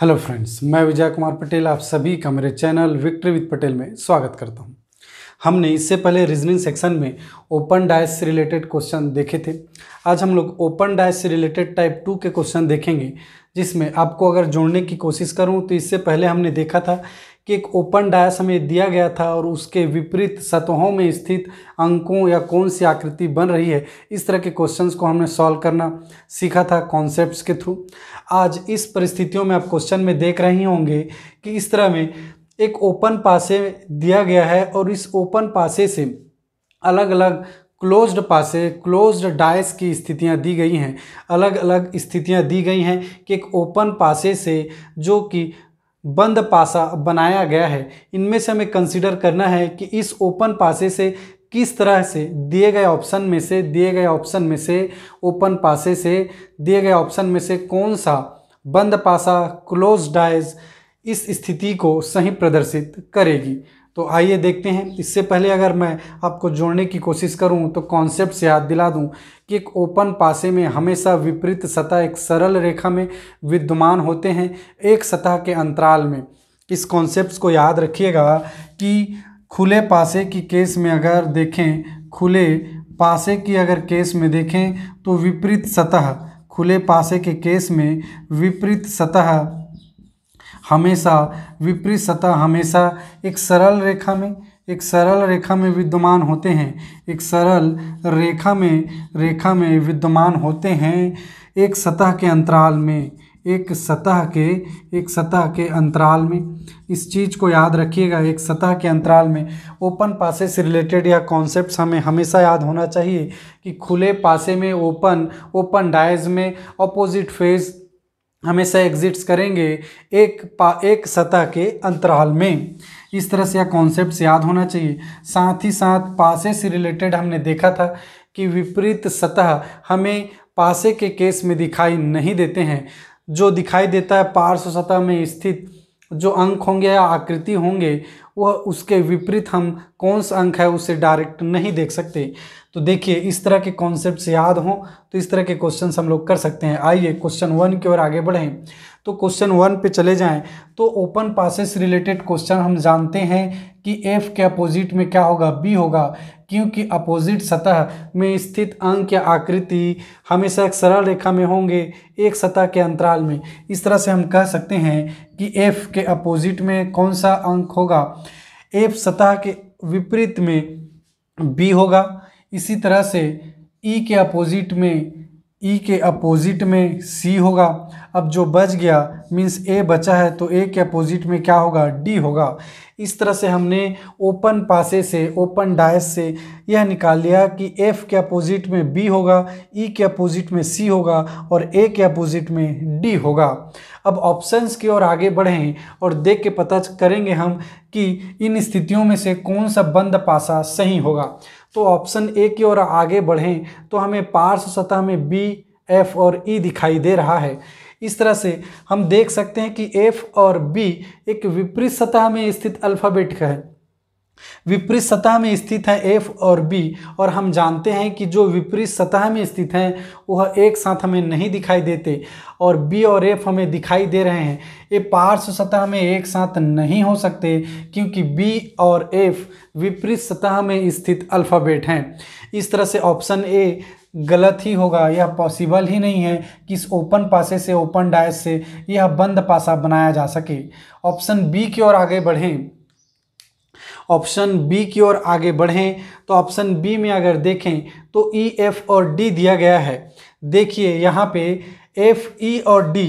hello friends मैं विजय कुमार पटेल आप सभी का मेरे चैनल विक्ट्री विद पटेल में स्वागत करता हूं हमने इससे पहले रीजनिंग सेक्शन में ओपन डाइस से रिलेटेड क्वेश्चन देखे थे आज हम लोग ओपन डाइस से रिलेटेड टाइप टू के क्वेश्चन देखेंगे जिसमें आपको अगर जोड़ने की कोशिश करूं तो इससे पहले हमने देखा था कि एक ओपन डायस हमें दिया गया था और उसके विपरीत सतहों में स्थित अंकों या कौन सी आकृति बन रही है इस तरह के क्वेश्चंस को हमने सॉल्व करना सीखा था कॉन्सेप्ट्स के थ्रू आज इस परिस्थितियों में आप क्वेश्चन में देख रहे होंगे कि इस तरह में एक ओपन पासे दिया गया है और इस ओपन पासे से अलग अलग क्लोज्ड पासे क्लोज्ड डाइस की स्थितियां दी गई हैं अलग अलग स्थितियां दी गई हैं कि एक ओपन पासे से जो कि बंद पासा बनाया गया है इनमें से हमें कंसिडर करना है कि इस ओपन पासे से किस तरह से दिए गए ऑप्शन में से दिए गए ऑप्शन में से ओपन पासे से दिए गए ऑप्शन में से कौन सा बंद पासा क्लोज डाइज इस स्थिति को सही प्रदर्शित करेगी तो आइए देखते हैं इससे पहले अगर मैं आपको जोड़ने की कोशिश करूं तो कॉन्सेप्ट से याद दिला दूं कि एक ओपन पासे में हमेशा विपरीत सतह एक सरल रेखा में विद्यमान होते हैं एक सतह के अंतराल में इस कॉन्सेप्ट को याद रखिएगा कि खुले पासे की केस में अगर देखें खुले पासे की अगर केस में देखें तो विपरीत सतह खुले पासे के केस में विपरीत सतह हमेशा विपरीत सतह हमेशा एक सरल रेखा में एक सरल रेखा में विद्यमान होते हैं एक सरल रेखा में रेखा में विद्यमान होते हैं एक सतह के अंतराल में एक सतह के एक सतह के अंतराल में इस चीज़ को याद रखिएगा एक सतह के अंतराल में ओपन पासे से रिलेटेड यह कॉन्सेप्ट हमें हमेशा याद होना चाहिए कि खुले पासे में ओपन ओपन डाइज में अपोजिट फेज हमेशा एग्जिट्स करेंगे एक पा एक सतह के अंतराल में इस तरह से यह कॉन्सेप्ट याद होना चाहिए साथ ही साथ पासे से रिलेटेड हमने देखा था कि विपरीत सतह हमें पासे के केस में दिखाई नहीं देते हैं जो दिखाई देता है पार्श्व सतह में स्थित जो अंक होंगे या आकृति होंगे वह उसके विपरीत हम कौन सा अंक है उसे डायरेक्ट नहीं देख सकते तो देखिए इस तरह के कॉन्सेप्ट याद हों तो इस तरह के क्वेश्चन हम लोग कर सकते हैं आइए क्वेश्चन वन की ओर आगे बढ़ें तो क्वेश्चन वन पे चले जाएं तो ओपन पासेस रिलेटेड क्वेश्चन हम जानते हैं कि एफ के अपोजिट में क्या होगा बी होगा क्योंकि अपोजिट सतह में स्थित अंक या आकृति हमेशा एक सरल रेखा में होंगे एक सतह के अंतराल में इस तरह से हम कह सकते हैं कि एफ के अपोजिट में कौन सा अंक होगा एफ सतह के विपरीत में बी होगा इसी तरह से ई e के अपोजिट में ई e के अपोजिट में सी होगा अब जो बच गया मीन्स ए बचा है तो ए के अपोजिट में क्या होगा डी होगा इस तरह से हमने ओपन पासे से ओपन डायस से यह निकाल लिया कि एफ के अपोजिट में बी होगा ई e के अपोजिट में सी होगा और ए के अपोजिट में डी होगा अब ऑप्शंस की ओर आगे बढ़ें और देख के पता करेंगे हम कि इन स्थितियों में से कौन सा बंद पासा सही होगा तो ऑप्शन ए की ओर आगे बढ़ें तो हमें पार्श्व सतह में बी एफ और ई e दिखाई दे रहा है इस तरह से हम देख सकते हैं कि एफ और बी एक विपरीत सतह में स्थित अल्फ़ाबेट का है विपरीत सतह में स्थित हैं एफ और बी और हम जानते हैं कि जो विपरीत सतह में स्थित हैं वह एक साथ हमें नहीं दिखाई देते और बी और एफ हमें दिखाई दे रहे हैं ये पार्श्व सतह में एक साथ नहीं हो सकते क्योंकि बी और एफ विपरीत सतह में स्थित अल्फ़ाबेट हैं इस तरह से ऑप्शन ए गलत ही होगा यह पॉसिबल ही नहीं है कि इस ओपन पासे से ओपन डायस से यह बंद पासा बनाया जा सके ऑप्शन बी की ओर आगे बढ़ें ऑप्शन बी की ओर आगे बढ़ें तो ऑप्शन बी में अगर देखें तो ई e, एफ और डी दिया गया है देखिए यहाँ पे एफ ई e और डी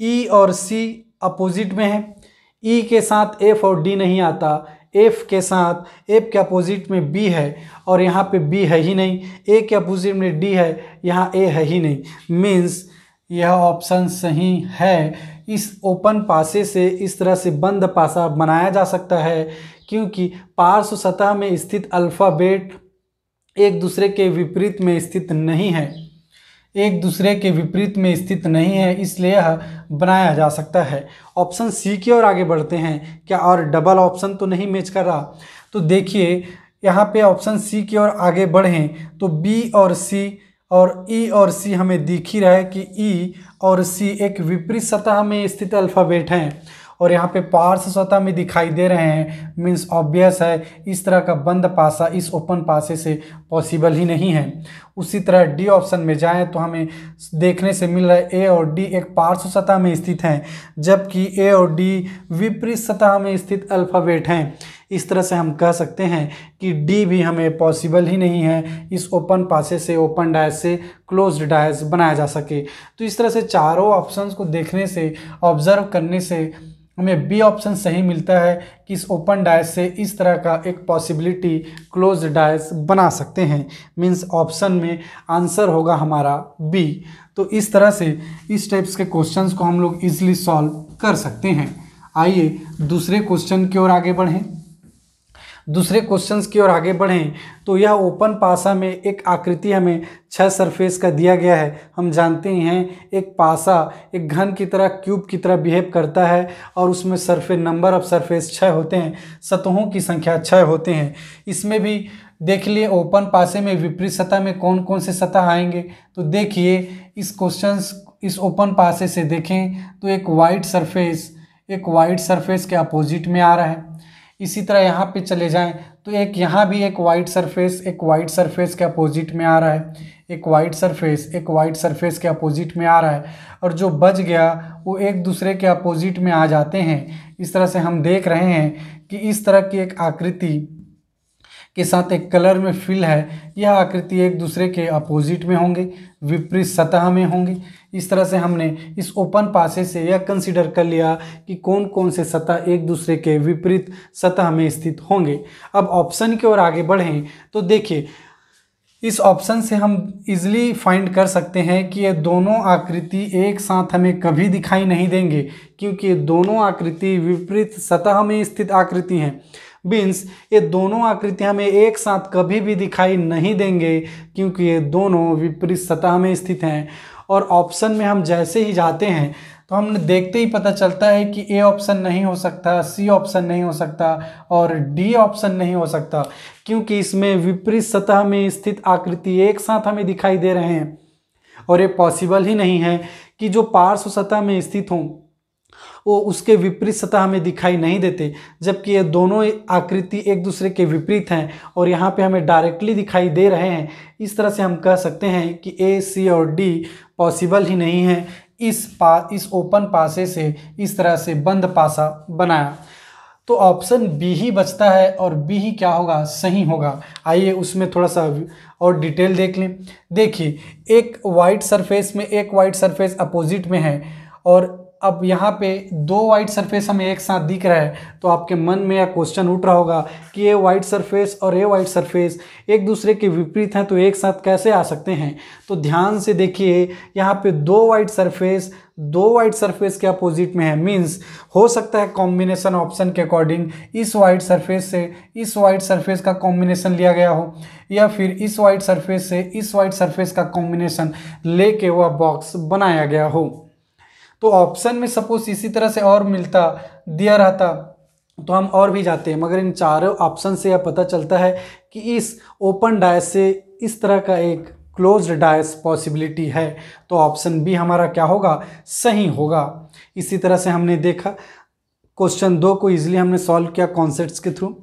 ई e और सी अपोजिट में है ई के साथ एफ और डी नहीं आता एफ के साथ एफ के अपोजिट में बी है और यहाँ पे बी है ही नहीं ए के अपोजिट में डी है यहाँ ए है ही नहीं मीन्स यह ऑप्शन सही है इस ओपन पासे से इस तरह से बंद पासा बनाया जा सकता है क्योंकि पार्श्व सतह में स्थित अल्फ़ाबेट एक दूसरे के विपरीत में स्थित नहीं है एक दूसरे के विपरीत में स्थित नहीं है इसलिए यह बनाया जा सकता है ऑप्शन सी की ओर आगे बढ़ते हैं क्या और डबल ऑप्शन तो नहीं मैच कर रहा तो देखिए यहाँ पे ऑप्शन सी की ओर आगे बढ़ें तो बी और सी और ई e और सी हमें दिख ही रहा है कि ई e और सी एक विपरीत सतह में स्थित अल्फ़ाबेट हैं और यहाँ पे पार्श्व सतह में दिखाई दे रहे हैं मीन्स ऑब्वियस है इस तरह का बंद पासा इस ओपन पासे से पॉसिबल ही नहीं है उसी तरह डी ऑप्शन में जाएं तो हमें देखने से मिल रहा है ए और डी एक पार्श्व सतह में स्थित हैं जबकि ए और डी विपरीत सतह में स्थित अल्फ़ाबेट हैं इस तरह से हम कह सकते हैं कि डी भी हमें पॉसिबल ही नहीं है इस ओपन पासे से ओपन डायस से क्लोज डायस बनाया जा सके तो इस तरह से चारों ऑप्शंस को देखने से ऑब्ज़र्व करने से हमें बी ऑप्शन सही मिलता है कि इस ओपन डायस से इस तरह का एक पॉसिबिलिटी क्लोज डायस बना सकते हैं मीन्स ऑप्शन में आंसर होगा हमारा बी तो इस तरह से इस टाइप्स के क्वेश्चंस को हम लोग इजीली सॉल्व कर सकते हैं आइए दूसरे क्वेश्चन की ओर आगे बढ़ें दूसरे क्वेश्चन की ओर आगे बढ़ें तो यह ओपन पासा में एक आकृति हमें छः सरफेस का दिया गया है हम जानते हैं एक पासा एक घन की तरह क्यूब की तरह बिहेव करता है और उसमें सरफेस नंबर ऑफ सरफेस छः होते हैं सतहों की संख्या छः होते हैं इसमें भी देख लिए ओपन पासे में विपरीत सतह में कौन कौन से सतह आएंगे तो देखिए इस क्वेश्चन इस ओपन पासे से देखें तो एक वाइट सरफेस एक वाइट सरफेस के अपोजिट में आ रहा है इसी तरह यहाँ पे चले जाएं तो एक यहाँ भी एक वाइट सरफेस एक वाइट सरफेस के अपोजिट में आ रहा है एक वाइट सरफेस एक वाइट सरफेस के अपोजिट में आ रहा है और जो बच गया वो एक दूसरे के अपोजिट में आ जाते हैं इस तरह से हम देख रहे हैं कि इस तरह की एक आकृति के साथ एक कलर में फिल है यह आकृति एक दूसरे के अपोजिट में होंगे विपरीत सतह में होंगे इस तरह से हमने इस ओपन पासे से यह कंसिडर कर लिया कि कौन कौन से सतह एक दूसरे के विपरीत सतह में स्थित होंगे अब ऑप्शन की ओर आगे बढ़ें तो देखिए इस ऑप्शन से हम इजीली फाइंड कर सकते हैं कि ये दोनों आकृति एक साथ हमें कभी दिखाई नहीं देंगे क्योंकि ये दोनों आकृति विपरीत सतह में स्थित आकृति हैं बीन्स ये दोनों आकृति हमें एक साथ कभी भी दिखाई नहीं देंगे क्योंकि ये दोनों विपरीत सतह में स्थित हैं और ऑप्शन में हम जैसे ही जाते हैं तो हम देखते ही पता चलता है कि ए ऑप्शन नहीं हो सकता सी ऑप्शन नहीं हो सकता और डी ऑप्शन नहीं हो सकता क्योंकि इसमें विपरीत सतह में स्थित आकृति एक साथ हमें दिखाई दे रहे हैं और ये पॉसिबल ही नहीं है कि जो पार्श्व सतह में स्थित हों वो उसके विपरीत सतह में दिखाई नहीं देते जबकि ये दोनों आकृति एक दूसरे के विपरीत हैं और यहाँ पे हमें डायरेक्टली दिखाई दे रहे हैं इस तरह से हम कह सकते हैं कि ए सी और डी पॉसिबल ही नहीं है इस पा इस ओपन पासे से इस तरह से बंद पासा बनाया तो ऑप्शन बी ही बचता है और बी ही क्या होगा सही होगा आइए उसमें थोड़ा सा और डिटेल देख लें देखिए एक वाइट सरफेस में एक वाइट सरफेस अपोजिट में है और अब यहाँ पे दो वाइट सरफेस हमें एक साथ दिख रहा है तो आपके मन में यह क्वेश्चन उठ रहा होगा कि ये वाइट सरफेस और ये वाइट सरफेस एक दूसरे के विपरीत हैं तो एक साथ कैसे आ सकते हैं तो ध्यान से देखिए यहाँ पे दो वाइट सरफेस दो वाइट सरफेस के अपोजिट में है मींस हो सकता है कॉम्बिनेशन ऑप्शन के अकॉर्डिंग इस वाइट सरफेस से इस वाइट सरफेस का कॉम्बिनेशन लिया गया हो या फिर इस वाइट सरफेस से इस वाइट सरफेस का कॉम्बिनेशन लेके वह बॉक्स बनाया गया हो तो ऑप्शन में सपोज इसी तरह से और मिलता दिया रहता तो हम और भी जाते हैं मगर इन चारों ऑप्शन से यह पता चलता है कि इस ओपन डायस से इस तरह का एक क्लोज डायस पॉसिबिलिटी है तो ऑप्शन बी हमारा क्या होगा सही होगा इसी तरह से हमने देखा क्वेश्चन दो को इजीली हमने सॉल्व किया कॉन्सेप्ट्स के थ्रू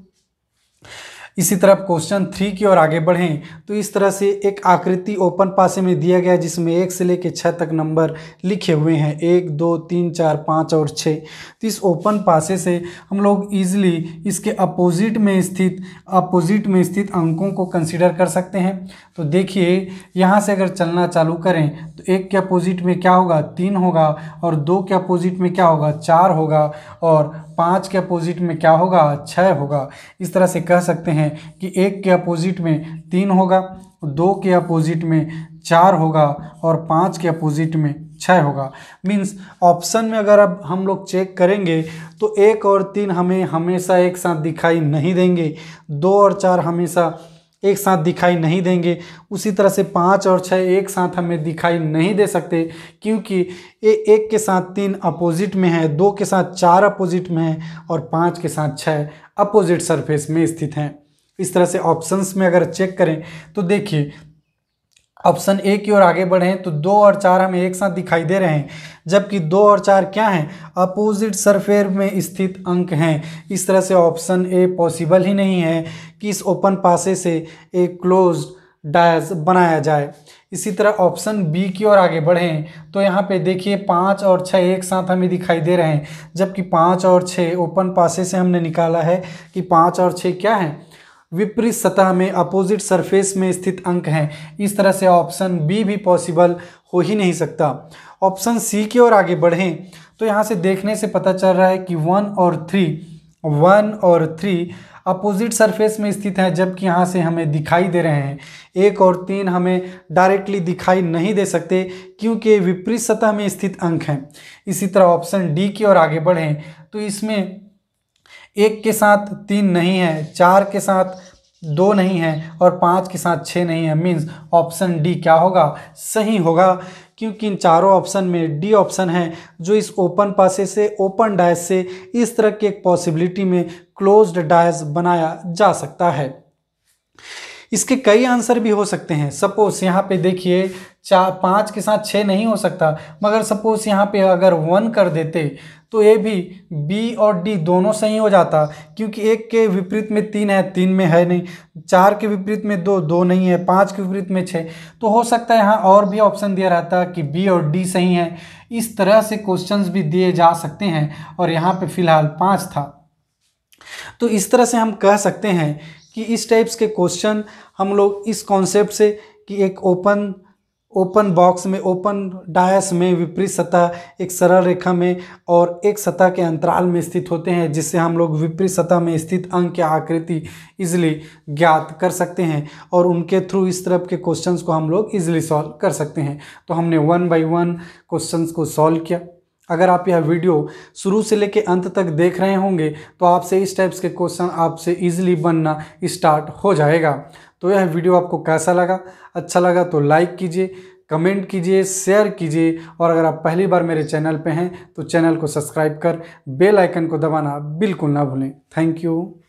इसी तरह क्वेश्चन थ्री की ओर आगे बढ़ें तो इस तरह से एक आकृति ओपन पासे में दिया गया जिसमें एक से लेकर छः तक नंबर लिखे हुए हैं एक दो तीन चार पाँच और छः तो इस ओपन पासे से हम लोग ईजिली इसके अपोजिट में स्थित अपोजिट में स्थित अंकों को कंसिडर कर सकते हैं तो देखिए यहाँ से अगर चलना चालू करें तो एक के अपोजिट में क्या होगा तीन होगा और दो के अपोजिट में क्या होगा चार होगा और पाँच के अपोजिट में क्या होगा छः होगा इस तरह से कह सकते हैं हैं कि एक के अपोजिट में तीन होगा दो के अपोजिट में चार होगा और पाँच के अपोजिट में छः होगा मीन्स ऑप्शन में अगर अब हम लोग चेक करेंगे तो एक और तीन हमें हमेशा एक साथ दिखाई नहीं देंगे दो और चार हमेशा एक साथ दिखाई नहीं देंगे उसी तरह से पाँच और छः एक साथ हमें दिखाई नहीं दे सकते क्योंकि ये एक के साथ तीन अपोजिट में है दो के साथ चार अपोजिट में है और पाँच के साथ छः अपोजिट सरफेस में स्थित हैं इस तरह से ऑप्शंस में अगर चेक करें तो देखिए ऑप्शन ए की ओर आगे बढ़ें तो दो और चार हमें एक साथ दिखाई दे रहे हैं जबकि दो और चार क्या हैं अपोजिट सरफेयर में स्थित अंक हैं इस तरह से ऑप्शन ए पॉसिबल ही नहीं है कि इस ओपन पासे से एक क्लोज डायस बनाया जाए इसी तरह ऑप्शन बी की ओर आगे बढ़ें तो यहाँ पे देखिए पाँच और छः एक साथ हमें दिखाई दे रहे हैं जबकि पाँच और छः ओपन पासे से हमने निकाला है कि पाँच और छः क्या हैं विपरीत सतह में अपोजिट सरफेस में स्थित अंक हैं इस तरह से ऑप्शन बी भी पॉसिबल हो ही नहीं सकता ऑप्शन सी की ओर आगे बढ़ें तो यहाँ से देखने से पता चल रहा है कि वन और थ्री वन और थ्री अपोजिट सरफेस में स्थित हैं जबकि यहाँ से हमें दिखाई दे रहे हैं एक और तीन हमें डायरेक्टली दिखाई नहीं दे सकते क्योंकि विपरीत सतह में स्थित अंक हैं इसी तरह ऑप्शन डी की ओर आगे बढ़ें तो इसमें एक के साथ तीन नहीं है चार के साथ दो नहीं है और पाँच के साथ छः नहीं है मीन्स ऑप्शन डी क्या होगा सही होगा क्योंकि इन चारों ऑप्शन में डी ऑप्शन है जो इस ओपन पासे से ओपन डायस से इस तरह के एक पॉसिबिलिटी में क्लोज्ड डायस बनाया जा सकता है इसके कई आंसर भी हो सकते हैं सपोज यहाँ पे देखिए चार पाँच के साथ छः नहीं हो सकता मगर सपोज यहाँ पे अगर वन कर देते तो ये भी बी और डी दोनों सही हो जाता क्योंकि एक के विपरीत में तीन है तीन में है नहीं चार के विपरीत में दो दो नहीं है पाँच के विपरीत में छः तो हो सकता है यहाँ और भी ऑप्शन दिया रहता कि बी और डी सही है इस तरह से क्वेश्चंस भी दिए जा सकते हैं और यहाँ पे फ़िलहाल पाँच था तो इस तरह से हम कह सकते हैं कि इस टाइप्स के क्वेश्चन हम लोग इस कॉन्सेप्ट से कि एक ओपन ओपन बॉक्स में ओपन डायस में विपरीत सतह एक सरल रेखा में और एक सतह के अंतराल में स्थित होते हैं जिससे हम लोग विपरीत सतह में स्थित अंक या आकृति इजिली ज्ञात कर सकते हैं और उनके थ्रू इस तरह के क्वेश्चंस को हम लोग इजिली सॉल्व कर सकते हैं तो हमने वन बाय वन क्वेश्चंस को सॉल्व किया अगर आप यह वीडियो शुरू से लेकर अंत तक देख रहे होंगे तो आपसे इस टाइप्स के क्वेश्चन आपसे इजीली बनना स्टार्ट हो जाएगा तो यह वीडियो आपको कैसा लगा अच्छा लगा तो लाइक कीजिए कमेंट कीजिए शेयर कीजिए और अगर आप पहली बार मेरे चैनल पे हैं तो चैनल को सब्सक्राइब कर बेल आइकन को दबाना बिल्कुल ना भूलें थैंक यू